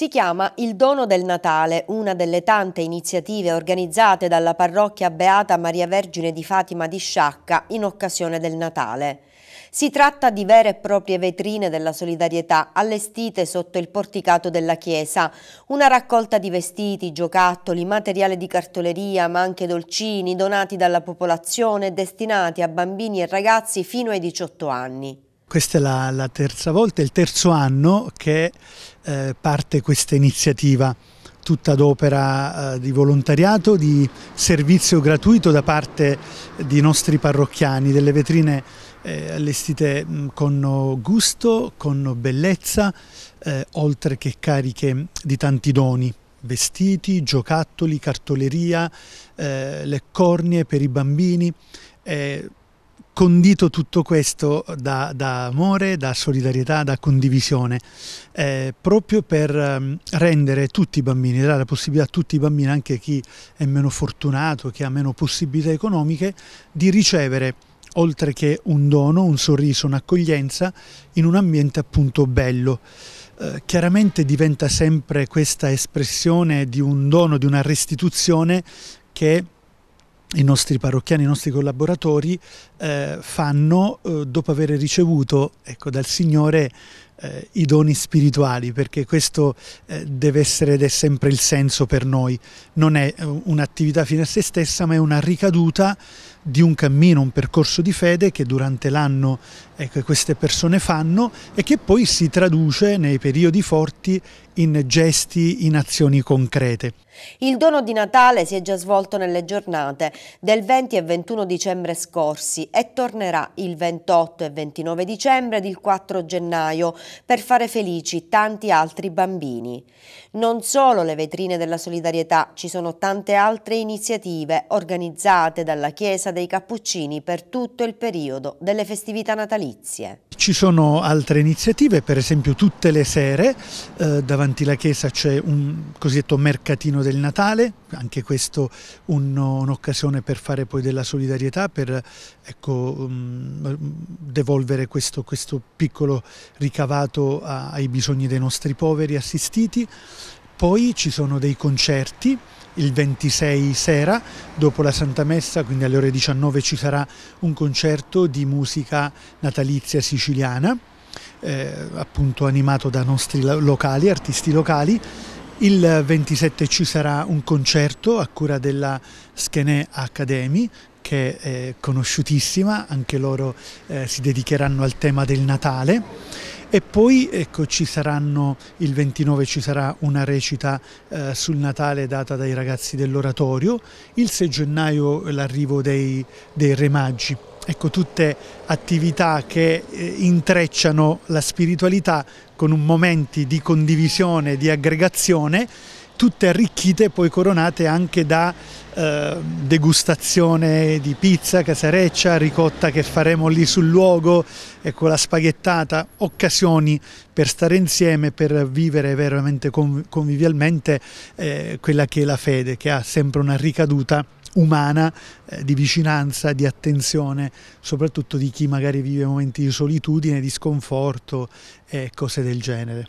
Si chiama Il dono del Natale, una delle tante iniziative organizzate dalla parrocchia Beata Maria Vergine di Fatima di Sciacca in occasione del Natale. Si tratta di vere e proprie vetrine della solidarietà allestite sotto il porticato della chiesa, una raccolta di vestiti, giocattoli, materiale di cartoleria, ma anche dolcini donati dalla popolazione destinati a bambini e ragazzi fino ai 18 anni. Questa è la, la terza volta, il terzo anno che eh, parte questa iniziativa tutta d'opera eh, di volontariato, di servizio gratuito da parte di nostri parrocchiani, delle vetrine eh, allestite con gusto, con bellezza, eh, oltre che cariche di tanti doni vestiti, giocattoli, cartoleria, eh, le cornie per i bambini, eh, condito tutto questo da, da amore, da solidarietà, da condivisione, eh, proprio per um, rendere tutti i bambini, dare la possibilità a tutti i bambini, anche chi è meno fortunato, chi ha meno possibilità economiche, di ricevere oltre che un dono, un sorriso, un'accoglienza in un ambiente appunto bello. Eh, chiaramente diventa sempre questa espressione di un dono, di una restituzione che i nostri parrocchiani, i nostri collaboratori eh, fanno eh, dopo aver ricevuto ecco, dal Signore eh, i doni spirituali, perché questo eh, deve essere ed è sempre il senso per noi. Non è eh, un'attività fine a se stessa, ma è una ricaduta di un cammino, un percorso di fede che durante l'anno ecco, queste persone fanno e che poi si traduce nei periodi forti in gesti, in azioni concrete. Il dono di Natale si è già svolto nelle giornate del 20 e 21 dicembre scorsi e tornerà il 28 e 29 dicembre ed il 4 gennaio per fare felici tanti altri bambini. Non solo le vetrine della solidarietà, ci sono tante altre iniziative organizzate dalla Chiesa dei Cappuccini per tutto il periodo delle festività natalizie. Ci sono altre iniziative, per esempio tutte le sere eh, davanti alla chiesa c'è un cosiddetto mercatino del Natale, anche questo un'occasione un per fare poi della solidarietà, per ecco, um, devolvere questo, questo piccolo ricavato dedicato ai bisogni dei nostri poveri assistiti, poi ci sono dei concerti il 26 sera dopo la Santa Messa, quindi alle ore 19 ci sarà un concerto di musica natalizia siciliana, eh, appunto animato da nostri locali, artisti locali. Il 27 ci sarà un concerto a cura della Schenè Academy che è eh, conosciutissima, anche loro eh, si dedicheranno al tema del Natale e poi ecco, ci saranno, il 29 ci sarà una recita eh, sul Natale data dai ragazzi dell'oratorio, il 6 gennaio l'arrivo dei, dei Re Maggi. Ecco, tutte attività che eh, intrecciano la spiritualità con momenti di condivisione, di aggregazione tutte arricchite e poi coronate anche da eh, degustazione di pizza, casareccia, ricotta che faremo lì sul luogo, con la spaghettata, occasioni per stare insieme, per vivere veramente convivialmente eh, quella che è la fede, che ha sempre una ricaduta umana, eh, di vicinanza, di attenzione, soprattutto di chi magari vive momenti di solitudine, di sconforto e cose del genere.